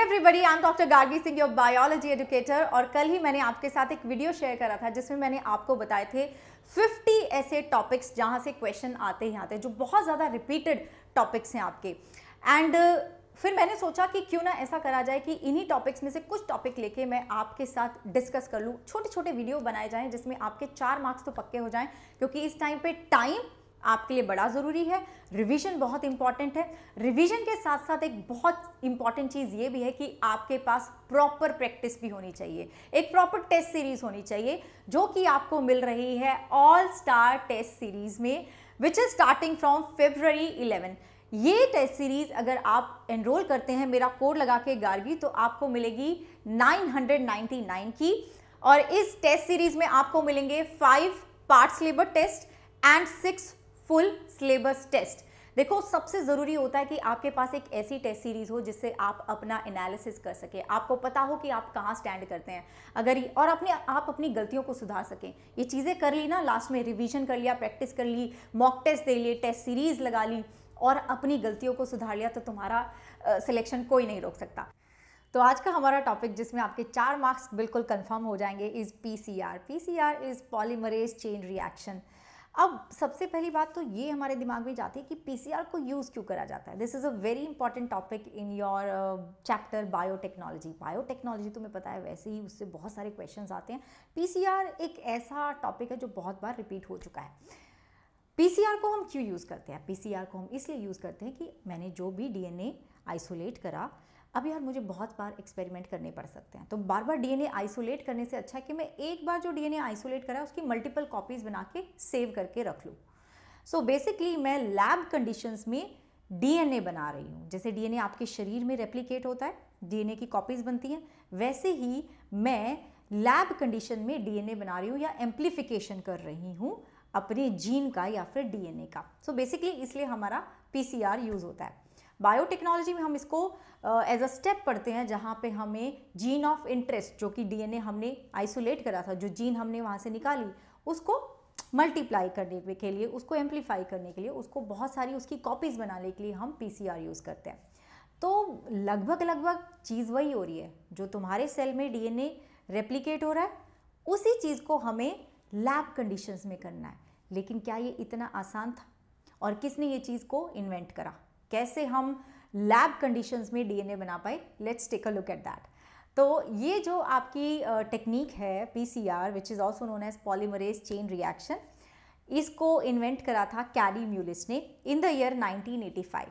everybody I am doctor Gargi Singh your biology educator और कल ही मैंने आपके साथ एक वीडियो शेयर करा था जिसमें मैंने आपको बताए थे 50 ऐसे टॉपिक्स जहाँ से क्वेश्चन आते ही आते हैं जो बहुत ज़्यादा रिपीटेड टॉपिक्स हैं आपके एंड uh, फिर मैंने सोचा कि क्यों ना ऐसा करा जाए कि इन्हीं टॉपिक्स में से कुछ टॉपिक लेके मैं आपके साथ डिस्कस कर लूँ छोटे छोटे वीडियो बनाए जाएँ जिसमें आपके चार मार्क्स तो पक्के हो जाएँ क्योंकि इस टाइम पे टाइम आपके लिए बड़ा ज़रूरी है रिवीजन बहुत इंपॉर्टेंट है रिवीजन के साथ साथ एक बहुत इंपॉर्टेंट चीज़ ये भी है कि आपके पास प्रॉपर प्रैक्टिस भी होनी चाहिए एक प्रॉपर टेस्ट सीरीज़ होनी चाहिए जो कि आपको मिल रही है ऑल स्टार टेस्ट सीरीज़ में which is starting from February eleven ये टेस्ट सीरीज़ अगर आप एनरोल करते हैं मेरा कोड लगा के गार्गी तो आपको मिलेगी 999 की और इस टेस्ट सीरीज़ में आपको मिलेंगे five parts labour test and six full syllabus test देखो सबसे ज़रूरी होता है कि आपके पास एक ऐसी टेस्ट सीरीज़ हो जिससे आप अपना एनालिसिस कर सकें आपको पता हो कि आप कहाँ स्टैंड करते हैं अगर और अपने आप अपनी गलतियों को सुधार सकें ये चीज़ें कर ली ना लास्ट में रिवीजन कर लिया प्रैक्टिस कर ली मॉक टेस्ट दे लिए टेस्ट सीरीज़ लगा ली और अपनी गलतियों को सुधार लिया तो तुम्हारा सिलेक्शन कोई नहीं रोक सकता तो आज का हमारा टॉपिक जिसमें आपके चार मार्क्स बिल्कुल कंफर्म हो जाएंगे is P C R P C R is polymerase chain reaction अब सबसे पहली बात तो ये हमारे दिमाग में जाती है कि पीसीआर को यूज़ क्यों करा जाता है this is a very important topic in your chapter biotechnology biotechnology तुम्हें पता है वैसे ही उससे बहुत सारे क्वेश्चन आते हैं पीसीआर एक ऐसा टॉपिक है जो बहुत बार रिपीट हो चुका है पीसीआर को हम क्यों यूज़ करते हैं पीसीआर को हम इसलिए यूज़ करते हैं कि मैंने जो भी डीएनए आइसोलेट करा अब यार मुझे बहुत बार एक्सपेरिमेंट करने पड़ सकते हैं तो बार बार डीएनए आइसोलेट करने से अच्छा है कि मैं एक बार जो डीएनए आइसोलेट करा उसकी मल्टीपल कॉपीज़ बना के सेव करके रख लूँ सो बेसिकली मैं लैब कंडीशंस में डीएनए बना रही हूँ जैसे डीएनए आपके शरीर में रेप्लीकेट होता है डीएनए की कॉपीज़ बनती हैं वैसे ही मैं लैब कंडीशन में डीएनए बना रही हूँ या एम्प्लीफिकेशन कर रही हूँ अपने जीन का या फिर डीएनए का सो so बेसिकली इसलिए हमारा पीसीआर यूज़ होता है बायोटेक्नोलॉजी में हम इसको एज अ स्टेप पढ़ते हैं जहाँ पे हमें जीन ऑफ इंटरेस्ट जो कि डीएनए हमने आइसोलेट करा था जो जीन हमने वहाँ से निकाली उसको मल्टीप्लाई करने के लिए उसको एम्पलीफाई करने के लिए उसको बहुत सारी उसकी कॉपीज़ बनाने के लिए हम पी यूज़ करते हैं तो लगभग लगभग चीज़ वही हो रही है जो तुम्हारे सेल में डीएनए रेप्लिकेट हो रहा है उसी चीज़ को हमें लैब कंडीशंस में करना है लेकिन क्या ये इतना आसान था और किसने ये चीज़ को इन्वेंट करा कैसे हम लैब कंडीशंस में डीएनए बना पाए let's take a look at that तो ये जो आपकी टेक्निक है PCR which is also known as polymerase chain reaction इसको इन्वेंट करा था कैरी म्यूलिस ने इन द ईयर 1985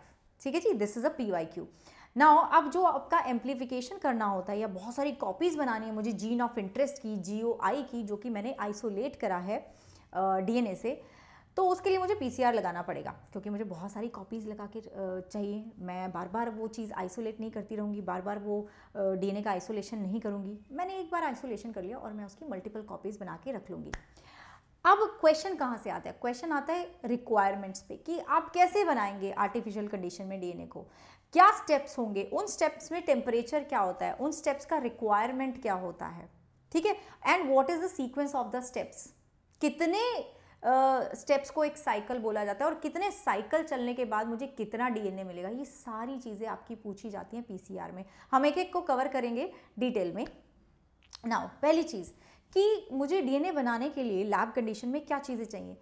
ठीक है जी this is a P Y Q now अब जो आपका एम्पलीफिकेशन करना होता है या बहुत सारी कॉपीज़ बनानी है मुझे जीन ऑफ इंटरेस्ट की जी की जो कि मैंने आइसोलेट करा है डीएनए uh, से तो उसके लिए मुझे पी लगाना पड़ेगा क्योंकि मुझे बहुत सारी कॉपीज़ लगा के चाहिए मैं बार बार वो चीज़ आइसोलेट नहीं करती रहूँगी बार बार वो डी का आइसोलेशन नहीं करूँगी मैंने एक बार आइसोलेशन कर लिया और मैं उसकी मल्टीपल कॉपीज़ बना के रख लूँगी अब क्वेश्चन कहाँ से आता है क्वेश्चन आता है रिक्वायरमेंट्स पे कि आप कैसे बनाएंगे आर्टिफिशियल कंडीशन में डीएनए को क्या स्टेप्स होंगे उन स्टेप्स में टेम्परेचर क्या होता है उन स्टेप्स का रिक्वायरमेंट क्या होता है ठीक है and what is the sequence of the steps कितने स्टेप्स uh, को एक साइकिल बोला जाता है और कितने साइकिल चलने के बाद मुझे कितना डीएनए मिलेगा ये सारी चीज़ें आपकी पूछी जाती हैं पीसीआर में हम एक एक को कवर करेंगे डिटेल में नाउ पहली चीज़ कि मुझे डीएनए बनाने के लिए लैब कंडीशन में क्या चीज़ें चाहिए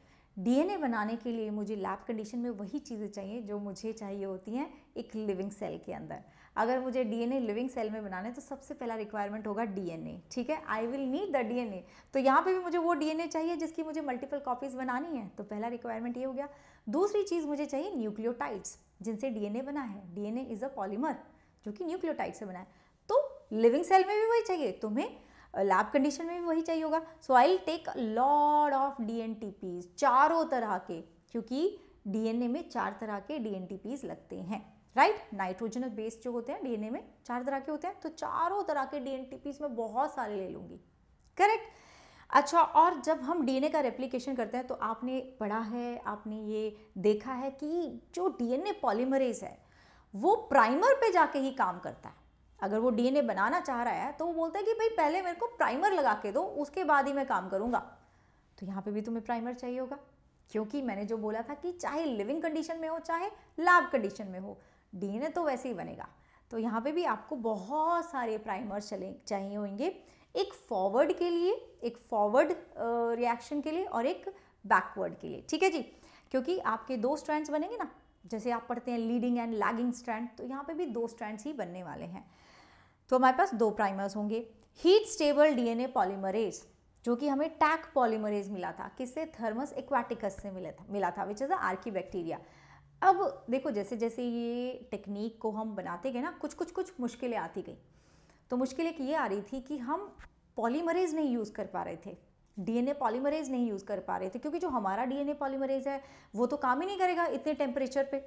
डीएनए बनाने के लिए मुझे लैब कंडीशन में वही चीज़ें चाहिए जो मुझे चाहिए होती हैं एक लिविंग सेल के अंदर अगर मुझे डीएनए लिविंग सेल में बनाना है तो सबसे पहला रिक्वायरमेंट होगा डीएनए ठीक है I will need the DNA तो यहाँ पे भी मुझे वो डीएनए चाहिए जिसकी मुझे मल्टीपल कॉपीज़ बनानी है तो पहला रिक्वायरमेंट ये हो गया दूसरी चीज़ मुझे चाहिए न्यूक्लियोटाइड्स जिनसे डीएनए बना है डीएनए इज़ अ पॉलीमर जो कि न्यूक्लियोटाइड से बना है तो लिविंग सेल में भी वही चाहिए तुम्हें लैब कंडीशन में भी वही चाहिए होगा so I will take lot of D N T P चारों तरह के क्योंकि डीएनए में चार तरह के डी एन टी लगते हैं राइट नाइट्रोजनस बेस जो होते हैं डीएनए में चार तरह के होते हैं तो चारों तरह के डीएनटीपीस में बहुत सारे ले लूंगी करेक्ट अच्छा और जब हम डीएनए का रेप्लिकेशन करते हैं तो आपने पढ़ा है आपने ये देखा है कि जो डीएनए पॉलीमरेज है वो प्राइमर पे जाके ही काम करता है अगर वो डीएनए बनाना चाह रहा है तो वो बोलता है कि भाई पहले मेरे को प्राइमर लगा के दो उसके बाद ही मैं काम करूंगा तो यहाँ पे भी तुम्हें प्राइमर चाहिए होगा क्योंकि मैंने जो बोला था कि चाहे लिविंग कंडीशन में हो चाहे लैब कंडीशन में हो डीएनए तो वैसे ही बनेगा तो यहाँ पे भी आपको बहुत सारे प्राइमर्स चले चाहिए होंगे एक फॉरवर्ड के लिए एक फॉरवर्ड रिएक्शन के लिए और एक बैकवर्ड के लिए ठीक है जी क्योंकि आपके दो स्ट्रैंड्स बनेंगे ना जैसे आप पढ़ते हैं लीडिंग एंड लैगिंग स्ट्रैंड तो यहाँ पे भी दो स्ट्रैंड्स ही बनने वाले हैं तो हमारे पास दो प्राइमर्स होंगे हीट स्टेबल डीएनए पॉलीमरेज जो कि हमें टैक पॉलीमरेज मिला था किससे थर्मस एक्वाटिकस से मिला था मिला था which is a archaebacteria अब देखो जैसे जैसे ये टेक्निक को हम बनाते गए ना कुछ कुछ कुछ मुश्किलें आती गई तो मुश्किल एक ये आ रही थी कि हम पॉलीमरेज नहीं यूज़ कर पा रहे थे डीएनए पॉलीमरेज नहीं यूज़ कर पा रहे थे क्योंकि जो हमारा डीएनए पॉलीमरेज है वो तो काम ही नहीं करेगा इतने टेम्परेचर पे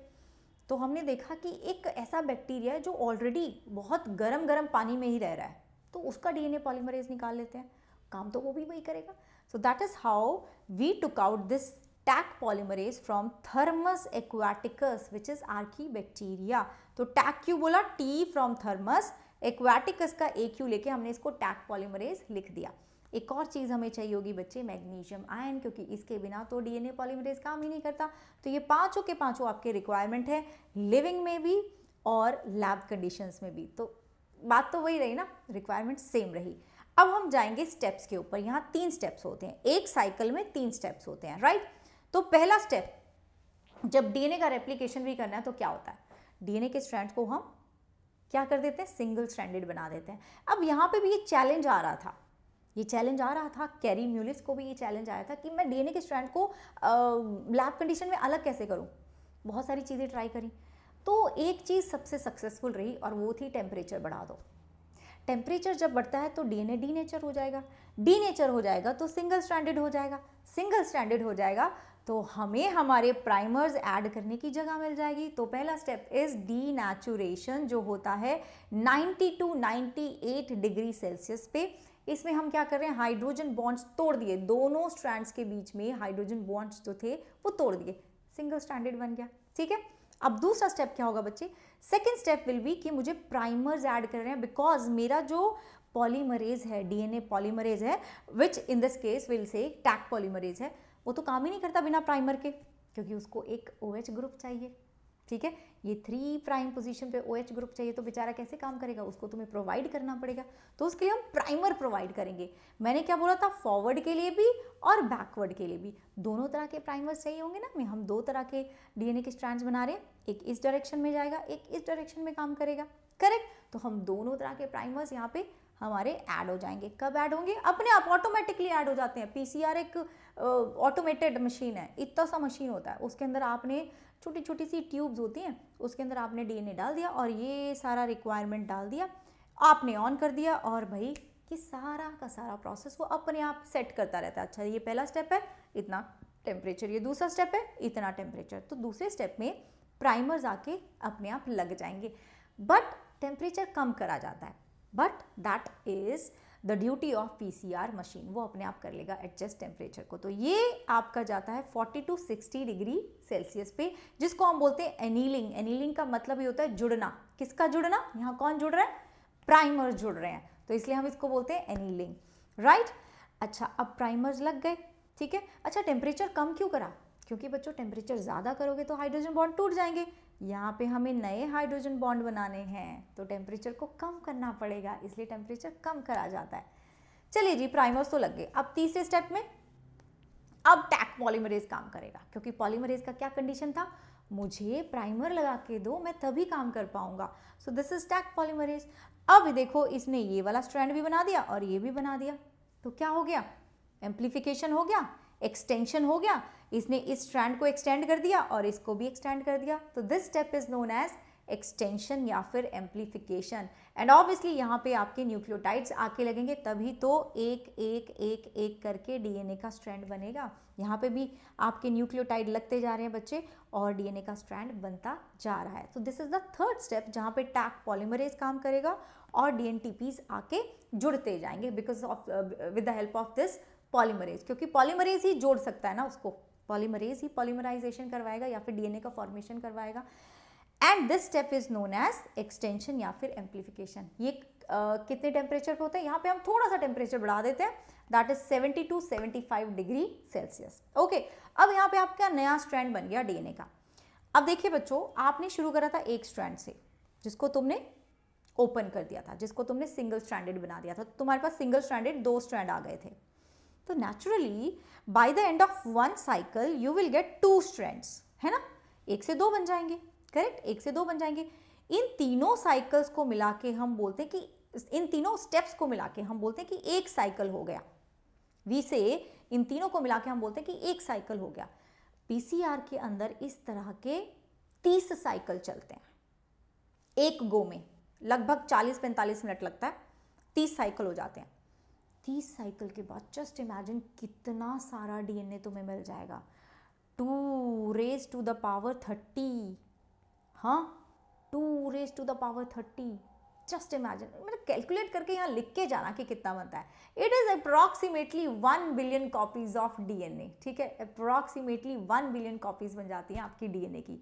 तो हमने देखा कि एक ऐसा बैक्टीरिया है जो ऑलरेडी बहुत गर्म गर्म पानी में ही रह रहा है तो उसका डीएनए पॉलीमरेज निकाल लेते हैं काम तो वो भी वही करेगा so that is how we took out this Taq polymerase from Thermus aquaticus which is archaebacteria तो टैक क्यू बोला टी फ्रॉम थर्मस एक्वाटिकस का ए क्यू लेके हमने इसको टैक पॉलीमरेज लिख दिया एक और चीज़ हमें चाहिए होगी बच्चे मैग्नीशियम आयन क्योंकि इसके बिना तो डीएनए पॉलीमरेज काम ही नहीं करता तो ये पांचों के पांचों आपके रिक्वायरमेंट है लिविंग में भी और लैब कंडीशंस में भी तो बात तो वही रही ना रिक्वायरमेंट सेम रही अब हम जाएंगे स्टेप्स के ऊपर यहाँ तीन स्टेप्स होते हैं एक साइकिल में तीन स्टेप्स होते हैं राइट तो पहला स्टेप जब डीएनए का रेप्लीकेशन भी करना है तो क्या होता है डीएनए के स्ट्रैंड को हम क्या कर देते हैं सिंगल स्ट्रैंडेड बना देते हैं अब यहाँ पे भी ये चैलेंज आ रहा था ये चैलेंज आ रहा था कैरी म्यूलिस को भी ये चैलेंज आया था कि मैं डीएनए के स्ट्रैंड को लैब कंडीशन में अलग कैसे करूँ बहुत सारी चीज़ें ट्राई करी तो एक चीज़ सबसे सक्सेसफुल रही और वो थी टेम्परेचर बढ़ा दो टेम्परेचर जब बढ़ता है तो डीएनए डीनेचर हो जाएगा डीनेचर हो जाएगा तो सिंगल स्टैंडर्ड हो जाएगा सिंगल स्टैंडर्ड हो जाएगा तो हमें हमारे प्राइमर्स ऐड करने की जगह मिल जाएगी तो पहला स्टेप इज़ डी नेचुरेशन जो होता है 90 टू 98 डिग्री सेल्सियस पे इसमें हम क्या कर रहे हैं हाइड्रोजन बॉन्ड्स तोड़ दिए दोनों स्ट्रैंड्स के बीच में हाइड्रोजन बॉन्ड्स जो थे वो तोड़ दिए सिंगल स्टैंडर्ड बन गया ठीक है अब दूसरा स्टेप क्या होगा बच्चे सेकेंड स्टेप विल बी कि मुझे प्राइमर्स ऐड कर रहे हैं बिकॉज मेरा जो पॉलीमरेज है डीएनए पॉलीमरेज है which in this case will say Taq polymerase है वो तो काम ही नहीं करता बिना प्राइमर के क्योंकि उसको एक ओ OH ग्रुप चाहिए ठीक है ये थ्री प्राइम पोजीशन पे ओ OH ग्रुप चाहिए तो बेचारा कैसे काम करेगा उसको तुम्हें प्रोवाइड करना पड़ेगा तो उसके लिए हम प्राइमर प्रोवाइड करेंगे मैंने क्या बोला था फॉरवर्ड के लिए भी और बैकवर्ड के लिए भी दोनों तरह के प्राइमर चाहिए होंगे ना हम दो तरह के डीएनए के स्ट्रैंड बना रहे हैं एक इस डायरेक्शन में जाएगा एक इस डायरेक्शन में काम करेगा करेक्ट तो हम दोनों तरह के प्राइमर्स यहाँ पे हमारे ऐड हो जाएंगे कब ऐड होंगे अपने आप ऑटोमेटिकली ऐड हो जाते हैं पीसीआर एक ऑटोमेटेड मशीन है इतना सा मशीन होता है उसके अंदर आपने छोटी छोटी सी ट्यूब्स होती हैं उसके अंदर आपने डीएनए डाल दिया और ये सारा रिक्वायरमेंट डाल दिया आपने ऑन कर दिया और भाई कि सारा का सारा प्रोसेस वो अपने आप सेट करता रहता है अच्छा ये पहला स्टेप है इतना टेम्परेचर ये दूसरा स्टेप है इतना टेम्परेचर तो दूसरे स्टेप में प्राइमर्स आके अपने आप लग जाएंगे बट टेम्परेचर कम करा जाता है but that is the duty of PCR machine वो अपने आप कर लेगा एडजस्ट टेम्परेचर को तो ये आपका जाता है 40 टू 60 डिग्री सेल्सियस पे जिसको हम बोलते हैं एनीलिंग एनीलिंग का मतलब ये होता है जुड़ना किसका जुड़ना यहाँ कौन जुड़ रहा है प्राइमर जुड़ रहे हैं तो इसलिए हम इसको बोलते हैं एनीलिंग राइट अच्छा अब प्राइमर्स लग गए ठीक है अच्छा टेम्परेचर कम क्यों करा क्योंकि बच्चों टेम्परेचर ज़्यादा करोगे तो हाइड्रोजन बॉन्ड टूट जाएंगे यहाँ पे हमें नए हाइड्रोजन बॉन्ड बनाने हैं तो टेम्परेचर को कम करना पड़ेगा इसलिए टेम्परेचर कम करा जाता है चलिए जी प्राइमर्स तो लग गए अब तीसरे स्टेप में अब टैक पॉलीमरेज काम करेगा क्योंकि पॉलीमरेज का क्या कंडीशन था मुझे प्राइमर लगा के दो मैं तभी काम कर पाऊंगा so this is Taq polymerase अब देखो इसने ये वाला स्ट्रैंड भी बना दिया और ये भी बना दिया तो क्या हो गया एम्प्लीफिकेशन हो गया एक्सटेंशन हो गया इसने इस स्ट्रैंड को एक्सटेंड कर दिया और इसको भी एक्सटेंड कर दिया तो this step is known as extension या फिर एम्प्लीफिकेशन एंड ऑब्वियसली यहाँ पे आपके न्यूक्लियोटाइड्स आके लगेंगे तभी तो एक एक एक एक करके डीएनए का स्ट्रैंड बनेगा यहाँ पे भी आपके न्यूक्लियोटाइड लगते जा रहे हैं बच्चे और डीएनए का स्ट्रैंड बनता जा रहा है तो this is the third step जहाँ पे टैक पॉलीमरेज काम करेगा और डी आके जुड़ते जाएंगे because of with the help of this polymerase क्योंकि पॉलीमरेज ही जोड़ सकता है ना उसको पॉलीमरेज ही पॉलीमराइजेशन करवाएगा या फिर डीएनए का फॉर्मेशन करवाएगा and this step is known as extension या फिर एम्प्लीफिकेशन ये uh, कितने टेम्परेचर पर होते हैं यहाँ पे हम थोड़ा सा टेम्परेचर बढ़ा देते हैं that is 70 to 75 degree Celsius okay अब यहाँ पे आपका नया स्ट्रैंड बन गया डीएनए का अब देखिए बच्चों आपने शुरू करा था एक स्ट्रैंड से जिसको तुमने ओपन कर दिया था जिसको तुमने सिंगल स्टैंडर्ड बना दिया था तो तुम्हारे पास सिंगल स्टैंडर्ड दो स्ट्रैंड आ गए थे तो naturally by the end of one cycle you will get two strands है ना एक से दो बन जाएंगे करेक्ट एक से दो बन जाएंगे इन तीनों साइकिल्स को मिला के हम बोलते हैं कि इन तीनों स्टेप्स को मिला के हम बोलते हैं कि एक साइकिल हो गया वी से इन तीनों को मिला के हम बोलते हैं कि एक साइकिल हो गया पीसीआर के अंदर इस तरह के तीस साइकिल चलते हैं एक गो में लगभग चालीस पैंतालीस मिनट लगता है तीस साइकिल हो जाते हैं तीस साइकिल के बाद जस्ट इमेजिन कितना सारा डीएनए तुम्हें मिल जाएगा two raise to the power thirty हाँ two raise to the power thirty just imagine मतलब कैलकुलेट करके यहाँ लिख के जाना कि कितना बनता है it is approximately one billion copies of DNA ठीक है अप्रॉक्सीमेटली वन बिलियन कॉपीज़ बन जाती हैं आपकी डीएनए की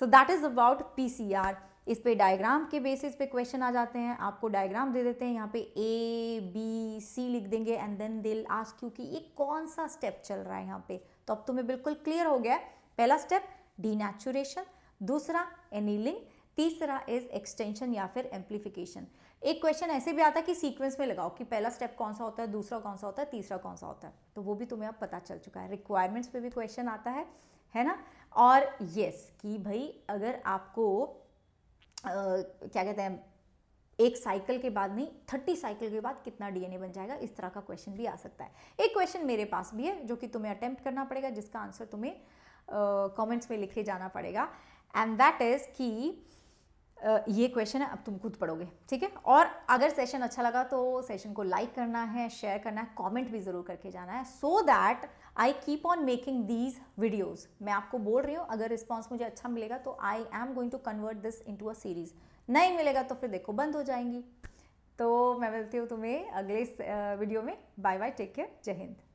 so that is about PCR इस पे डायग्राम के बेसिस पे क्वेश्चन आ जाते हैं आपको डायग्राम दे देते हैं यहाँ पे ए बी सी लिख देंगे and then I'll ask you कि ये कौन सा स्टेप चल रहा है यहाँ पे तो अब तुम्हें बिल्कुल क्लियर हो गया पहला स्टेप डीनेचुरेशन दूसरा एनीलिंग तीसरा इज एक्सटेंशन या फिर एम्प्लीफिकेशन एक क्वेश्चन ऐसे भी आता है कि सीक्वेंस में लगाओ कि पहला स्टेप कौन सा होता है दूसरा कौन सा होता है तीसरा कौन सा होता है तो वो भी तुम्हें अब पता चल चुका है रिक्वायरमेंट्स पे भी क्वेश्चन आता है है ना और यस yes, कि भाई अगर आपको क्या कहते हैं एक साइकिल के बाद नहीं थर्टी साइकिल के बाद कितना डीएनए बन जाएगा इस तरह का क्वेश्चन भी आ सकता है एक क्वेश्चन मेरे पास भी है जो कि तुम्हें अटेम्प्ट करना पड़ेगा जिसका आंसर तुम्हें कमेंट्स uh, में लिखे जाना पड़ेगा एंड दैट इज़ कि ये क्वेश्चन है अब तुम खुद पढ़ोगे ठीक है और अगर सेशन अच्छा लगा तो सेशन को लाइक करना है शेयर करना है कमेंट भी ज़रूर करके जाना है so that I keep on making these videos मैं आपको बोल रही हूँ अगर रिस्पॉन्स मुझे अच्छा मिलेगा तो I am going to convert this into a series नहीं मिलेगा तो फिर देखो बंद हो जाएंगी तो मैं मिलती हूँ तुम्हें अगले वीडियो में बाय बाय टेक केयर जय हिंद